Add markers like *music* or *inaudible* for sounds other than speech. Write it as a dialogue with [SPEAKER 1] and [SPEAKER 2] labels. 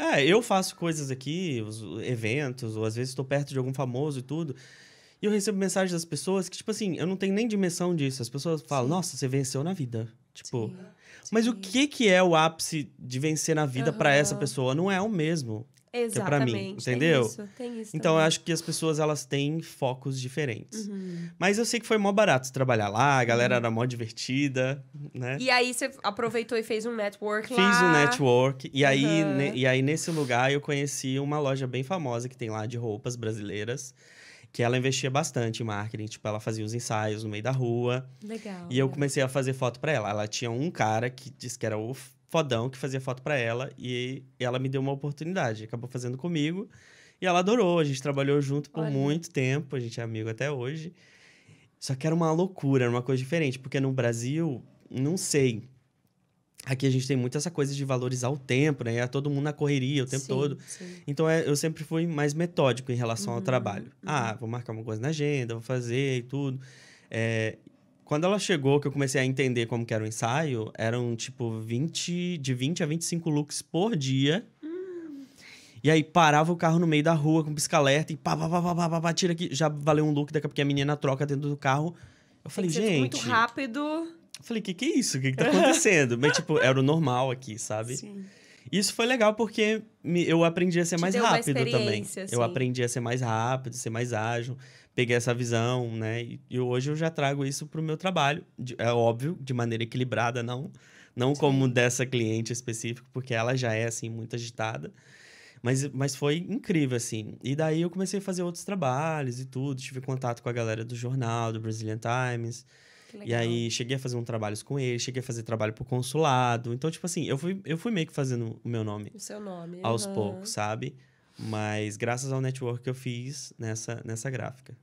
[SPEAKER 1] É, eu faço coisas aqui, os eventos, ou às vezes estou perto de algum famoso e tudo. E eu recebo mensagens das pessoas que, tipo assim, eu não tenho nem dimensão disso. As pessoas falam, Sim. nossa, você venceu na vida. Tipo, Sim. mas o que que é o ápice de vencer na vida uhum. para essa pessoa? Não é o mesmo. Exatamente. É mim, entendeu? Tem isso, tem isso então, também. eu acho que as pessoas elas têm focos diferentes. Uhum. Mas eu sei que foi mó barato trabalhar lá, a galera uhum. era mó divertida, né? E aí você aproveitou e fez um network lá. Fiz um network. E, uhum. aí, ne, e aí, nesse lugar, eu conheci uma loja bem famosa que tem lá de roupas brasileiras. Que ela investia bastante em marketing, tipo, ela fazia os ensaios no meio da rua. Legal. E eu comecei a fazer foto para ela. Ela tinha um cara que disse que era o fodão que fazia foto para ela e ela me deu uma oportunidade, acabou fazendo comigo. E ela adorou, a gente trabalhou junto por Olha. muito tempo, a gente é amigo até hoje. Só que era uma loucura, era uma coisa diferente, porque no Brasil, não sei. Aqui a gente tem muito essa coisa de valorizar o tempo, né? É todo mundo na correria o tempo sim, todo. Sim. Então é, eu sempre fui mais metódico em relação uhum, ao trabalho. Ah, uhum. Ah, vou marcar uma coisa na agenda, vou fazer e tudo. É, quando ela chegou, que eu comecei a entender como que era o ensaio, eram tipo 20, de 20 a 25 looks por dia. Hum. E aí parava o carro no meio da rua com pisca-alerta e pá, pá, pá, pá, pá, pá, pá, tira aqui. Já valeu um look, daqui a pouco a menina troca dentro do carro. Eu falei, gente... muito rápido. Eu falei, o que, que é isso? O que, que tá acontecendo? *laughs* Mas, tipo, era o normal aqui, sabe? Sim. Isso foi legal porque me, eu aprendi a ser Te mais rápido também. Assim. Eu aprendi a ser mais rápido, ser mais ágil, peguei essa visão, né? E, e hoje eu já trago isso para o meu trabalho, de, é óbvio, de maneira equilibrada, não, não como dessa cliente específica, porque ela já é assim muito agitada. Mas, mas foi incrível, assim. E daí eu comecei a fazer outros trabalhos e tudo. Tive contato com a galera do jornal, do Brazilian Times. E aí cheguei a fazer um trabalho com ele, cheguei a fazer trabalho pro consulado. Então, tipo assim, eu fui, eu fui meio que fazendo o meu nome. O seu nome. Aos uhum. poucos, sabe? Mas graças ao network que eu fiz nessa, nessa gráfica.